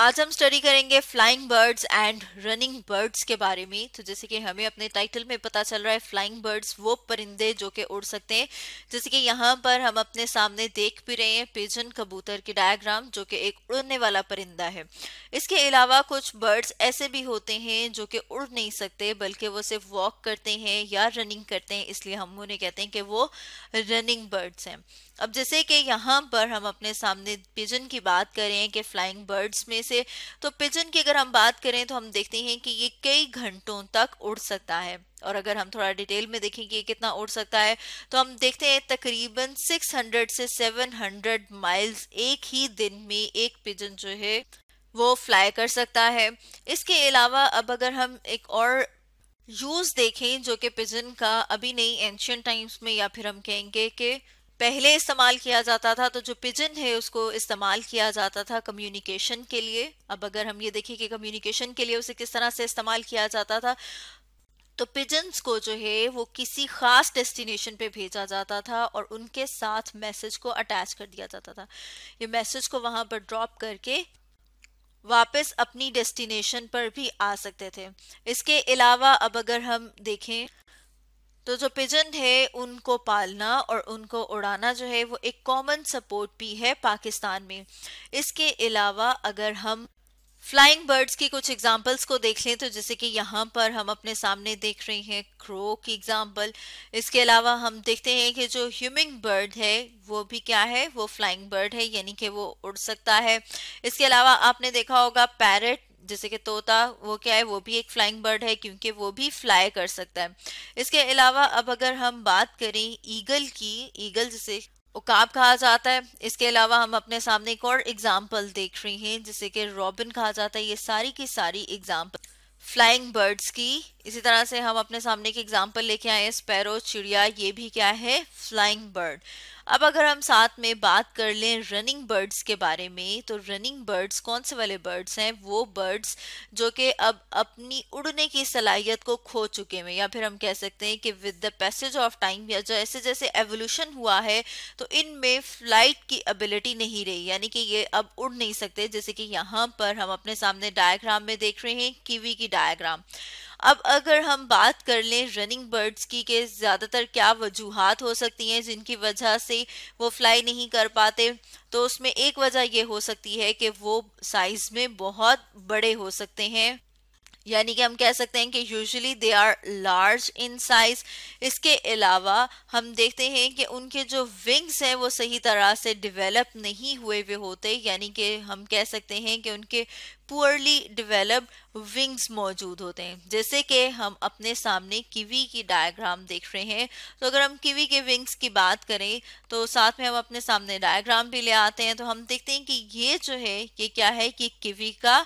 आज हम स्टडी करेंगे flying birds and running birds के बारे में तो जैसे कि हमें अपने टाइटल में पता चल रहा है फ्लाइंग बर्ड्स वो परिंदे जो कि उड़ सकते हैं जैसे कि यहाँ पर हम अपने सामने देख भी रहे हैं पेजन कबूतर के डायग्राम जो कि एक उड़ने वाला परिंदा है इसके अलावा कुछ बर्ड्स ऐसे भी होते हैं जो कि उड़ नहीं सकते बल्कि वो सिर्फ वॉक करते हैं या रनिंग करते हैं इसलिए हम उन्हें कहते हैं कि वो रनिंग बर्ड्स हैं अब जैसे कि यहाँ पर हम अपने सामने पिजन की बात करें कि फ्लाइंग बर्ड्स में से तो पिजन की अगर हम बात करें तो हम देखते हैं कि ये कई घंटों तक उड़ सकता है और अगर हम थोड़ा डिटेल में देखें कि ये कितना उड़ सकता है तो हम देखते हैं तकरीबन 600 से 700 माइल्स एक ही दिन में एक पिजन जो है वो फ्लाई कर सकता है इसके अलावा अब अगर हम एक और यूज़ देखें जो कि पिजन का अभी नहीं एंशियन टाइम्स में या फिर हम कहेंगे कि पहले इस्तेमाल किया जाता था तो जो पिजन है उसको इस्तेमाल किया जाता था कम्युनिकेशन के लिए अब अगर हम ये देखें कि कम्युनिकेशन के लिए उसे किस तरह से इस्तेमाल किया जाता था तो पिजन्स को जो है वो किसी खास डेस्टिनेशन पे भेजा जाता था और उनके साथ मैसेज को अटैच कर दिया जाता था ये मैसेज को वहाँ पर ड्रॉप करके वापस अपनी डेस्टिनेशन पर भी आ सकते थे इसके अलावा अब अगर हम देखें तो जो पिजन है उनको पालना और उनको उड़ाना जो है वो एक कॉमन सपोर्ट भी है पाकिस्तान में इसके अलावा अगर हम फ्लाइंग बर्ड्स की कुछ एग्जांपल्स को देख लें तो जैसे कि यहाँ पर हम अपने सामने देख रहे हैं क्रो की एग्जांपल इसके अलावा हम देखते हैं कि जो ह्यूमिंग बर्ड है वो भी क्या है वो फ्लाइंग बर्ड है यानी कि वो उड़ सकता है इसके अलावा आपने देखा होगा पैरट जैसे कि तोता वो क्या है वो भी एक फ्लाइंग बर्ड है क्योंकि वो भी फ्लाई कर सकता है इसके अलावा अब अगर हम बात करें ईगल की ईगल जिसे उकाब कहा जाता है इसके अलावा हम अपने सामने एक और एग्जाम्पल देख रहे हैं जैसे कि रॉबिन कहा जाता है ये सारी की सारी एग्जाम्पल फ्लाइंग बर्ड्स की इसी तरह से हम अपने सामने के एग्जाम्पल लेके आए स्पैरो चिड़िया ये भी क्या है फ्लाइंग बर्ड अब अगर हम साथ में बात कर लें रनिंग बर्ड्स के बारे में तो रनिंग बर्ड्स कौन से वाले बर्ड्स हैं वो बर्ड्स जो कि अब अपनी उड़ने की सलाहियत को खो चुके हैं या फिर हम कह सकते हैं कि with the passage of time या जैसे जैसे एवोल्यूशन हुआ है तो इनमें फ्लाइट की एबिलिटी नहीं रही यानी कि ये अब उड़ नहीं सकते जैसे कि यहाँ पर हम अपने सामने डायग्राम में देख रहे हैं कीवी की डायग्राम अब अगर हम बात कर लें रनिंग बर्ड्स की कि ज़्यादातर क्या वजूहत हो सकती हैं जिनकी वजह से वो फ्लाई नहीं कर पाते तो उसमें एक वजह ये हो सकती है कि वो साइज़ में बहुत बड़े हो सकते हैं यानी कि हम कह सकते हैं कि usually they are large in size इसके अलावा हम देखते हैं कि उनके जो विंग्स हैं वो सही तरह से डेवलप नहीं हुए हुए होते यानी कि हम कह सकते हैं कि उनके पुअरली डिवेलप विंग्स मौजूद होते हैं जैसे कि हम अपने सामने किवी की डायग्राम देख रहे हैं तो अगर हम किवी के विंग्स की बात करें तो साथ में हम अपने सामने डायग्राम भी ले आते हैं तो हम देखते हैं कि ये जो है ये क्या है कि किवी का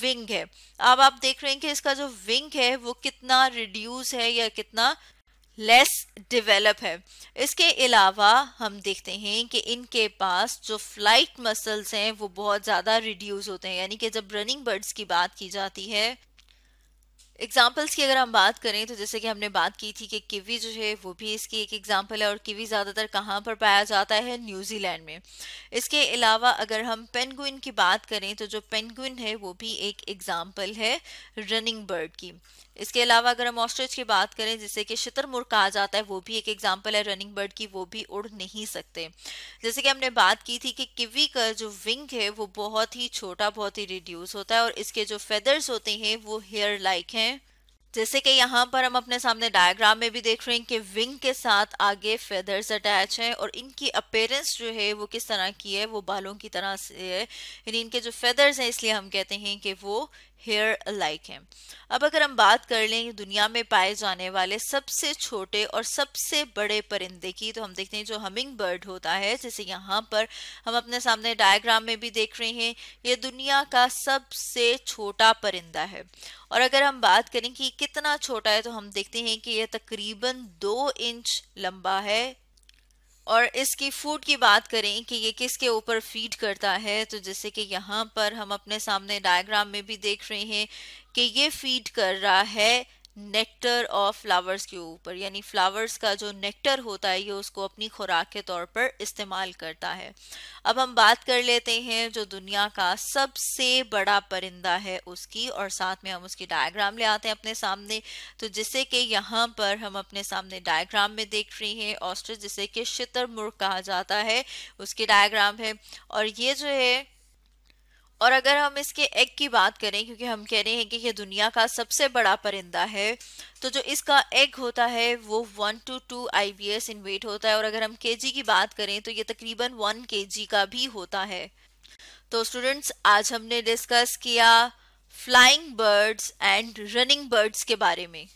विंग है अब आप देख रहे विंग है इसका जो विंग है वो कितना रिड्यूस है या कितना लेस डेवलप है इसके अलावा हम देखते हैं कि इनके पास जो फ्लाइट मसल्स हैं वो बहुत ज़्यादा रिड्यूस होते हैं यानी कि जब रनिंग बर्ड्स की बात की जाती है एग्जाम्पल्स की अगर हम बात करें तो जैसे कि हमने बात की थी कि किवी जो है वो भी इसकी एक एग्जाम्पल है और किवी ज़्यादातर कहाँ पर पाया जाता है न्यूजीलैंड में इसके अलावा अगर हम पेनगुइन की बात करें तो जो पेनगुइन है वो भी एक एग्ज़ाम्पल है रनिंग बर्ड की इसके अलावा अगर हम ऑस्ट्रिच की बात करें जिसे कि शितरमुर्ग कहा जाता है वो भी एक एग्जाम्पल है रनिंग बर्ड की वो भी उड़ नहीं सकते जैसे कि हमने बात की थी कि किवी का जो विंग है वो बहुत ही छोटा बहुत ही रिड्यूस होता है और इसके जो फेदर्स होते हैं वो हेयर लाइक हैं जैसे कि यहाँ पर हम अपने सामने डायग्राम में भी देख रहे हैं कि विंग के साथ आगे फेदर्स अटैच हैं और इनकी अपेयरेंस जो है वो किस तरह की है वो बालों की तरह से है यानी इनके जो फेदर्स हैं इसलिए हम कहते हैं कि वो हेयर लाइक हैं अब अगर हम बात कर लें दुनिया में पाए जाने वाले सबसे छोटे और सबसे बड़े परिंदे की तो हम देखते हैं जो हमिंग बर्ड होता है जैसे यहाँ पर हम अपने सामने डायग्राम में भी देख रहे हैं ये दुनिया का सबसे छोटा परिंदा है और अगर हम बात करें कि कितना छोटा है तो हम देखते हैं कि यह तकरीबन दो इंच लंबा है और इसकी फूड की बात करें कि ये किसके ऊपर फीड करता है तो जैसे कि यहाँ पर हम अपने सामने डायग्राम में भी देख रहे हैं कि ये फीड कर रहा है नेक्टर ऑफ फ्लावर्स के ऊपर यानी फ्लावर्स का जो नेक्टर होता है ये उसको अपनी खुराक के तौर पर इस्तेमाल करता है अब हम बात कर लेते हैं जो दुनिया का सबसे बड़ा परिंदा है उसकी और साथ में हम उसकी डायग्राम ले आते हैं अपने सामने तो जिसे कि यहाँ पर हम अपने सामने डायग्राम में देख रहे हैं ऑस्ट्रिच जिसे कि शितरमुर्ग कहा जाता है उसकी डायग्राम है और ये जो है और अगर हम इसके एग की बात करें क्योंकि हम कह रहे हैं कि यह दुनिया का सबसे बड़ा परिंदा है तो जो इसका एग होता है वो one to two I B S in weight होता है और अगर हम के जी की बात करें तो ये तकरीबन वन के जी का भी होता है तो स्टूडेंट्स आज हमने डिस्कस किया flying birds and running birds के बारे में